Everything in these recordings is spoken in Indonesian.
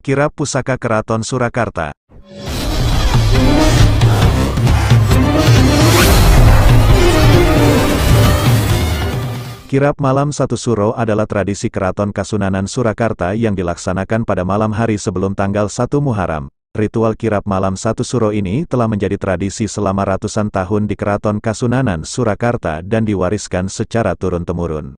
Kirab Pusaka Keraton Surakarta. Kirap Malam Satu Suro adalah tradisi Keraton Kasunanan Surakarta yang dilaksanakan pada malam hari sebelum tanggal 1 Muharram. Ritual kirap Malam Satu Suro ini telah menjadi tradisi selama ratusan tahun di Keraton Kasunanan Surakarta dan diwariskan secara turun-temurun.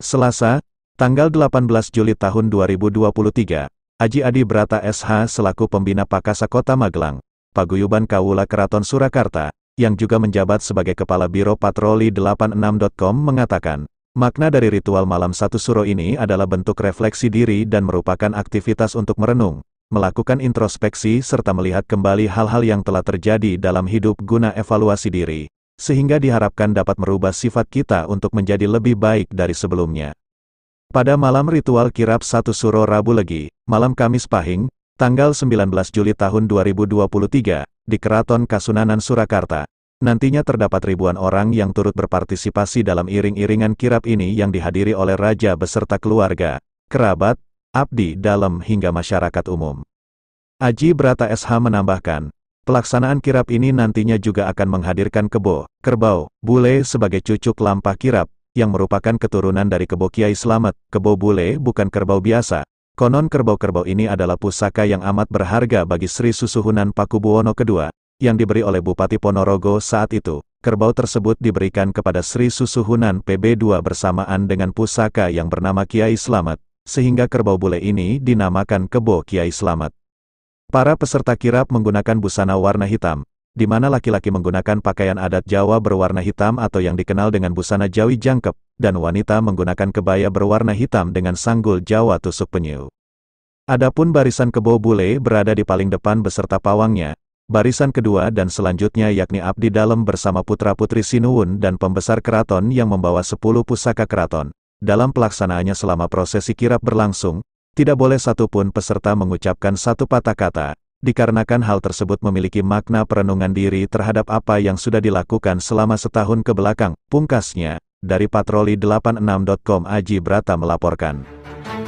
Selasa, tanggal 18 Juli tahun 2023, Haji Adi Brata SH selaku pembina Pakasa Kota Magelang, Paguyuban Kawula Keraton Surakarta, yang juga menjabat sebagai Kepala Biro Patroli 86.com mengatakan, makna dari ritual malam satu suro ini adalah bentuk refleksi diri dan merupakan aktivitas untuk merenung, melakukan introspeksi serta melihat kembali hal-hal yang telah terjadi dalam hidup guna evaluasi diri, sehingga diharapkan dapat merubah sifat kita untuk menjadi lebih baik dari sebelumnya. Pada malam ritual kirap satu suro Rabu Legi, malam Kamis Pahing, tanggal 19 Juli tahun 2023, di Keraton Kasunanan Surakarta, nantinya terdapat ribuan orang yang turut berpartisipasi dalam iring-iringan kirap ini yang dihadiri oleh raja beserta keluarga, kerabat, abdi dalam hingga masyarakat umum. Aji Brata SH menambahkan, pelaksanaan kirap ini nantinya juga akan menghadirkan kebo, kerbau, bule sebagai cucuk lampah kirap, yang merupakan keturunan dari kebo Kiai Slamet, kebo bule bukan kerbau biasa. Konon kerbau-kerbau ini adalah pusaka yang amat berharga bagi Sri Susuhunan Pakubuwono II, yang diberi oleh Bupati Ponorogo saat itu. Kerbau tersebut diberikan kepada Sri Susuhunan PB2 bersamaan dengan pusaka yang bernama Kiai Slamet, sehingga kerbau bule ini dinamakan kebo Kiai Slamet. Para peserta kirap menggunakan busana warna hitam, di mana laki-laki menggunakan pakaian adat Jawa berwarna hitam atau yang dikenal dengan busana Jawi jangkep, dan wanita menggunakan kebaya berwarna hitam dengan sanggul Jawa tusuk penyu. Adapun barisan kebo bule berada di paling depan beserta pawangnya, barisan kedua dan selanjutnya yakni Abdi dalam bersama putra-putri Sinuun dan pembesar keraton yang membawa 10 pusaka keraton. Dalam pelaksanaannya selama prosesi kirap berlangsung, tidak boleh satupun peserta mengucapkan satu patah kata, dikarenakan hal tersebut memiliki makna perenungan diri terhadap apa yang sudah dilakukan selama setahun ke belakang, Pungkasnya, dari patroli 86.com Aji Brata melaporkan.